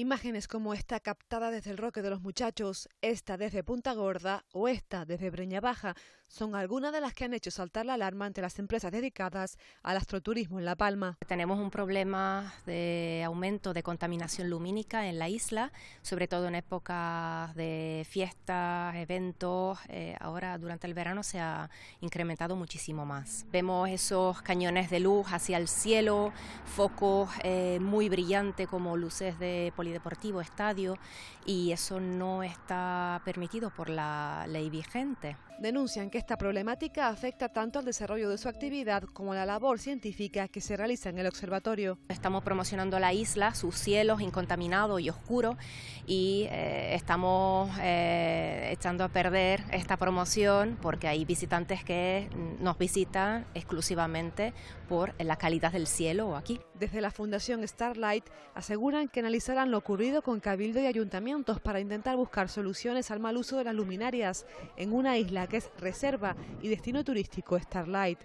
Imágenes como esta captada desde el Roque de los Muchachos, esta desde Punta Gorda o esta desde Breña Baja son algunas de las que han hecho saltar la alarma ante las empresas dedicadas al astroturismo en La Palma. Tenemos un problema de aumento de contaminación lumínica en la isla, sobre todo en épocas de fiestas, eventos. Eh, ahora durante el verano se ha incrementado muchísimo más. Vemos esos cañones de luz hacia el cielo, focos eh, muy brillantes como luces de policía deportivo, estadio, y eso no está permitido por la ley vigente. Denuncian que esta problemática afecta tanto al desarrollo de su actividad como la labor científica que se realiza en el observatorio. Estamos promocionando la isla, sus cielos incontaminados y oscuros, y eh, estamos eh, echando a perder esta promoción porque hay visitantes que nos visitan exclusivamente por la calidad del cielo aquí. Desde la Fundación Starlight aseguran que analizarán lo ocurrido con Cabildo y ayuntamientos para intentar buscar soluciones al mal uso de las luminarias en una isla que es reserva y destino turístico Starlight.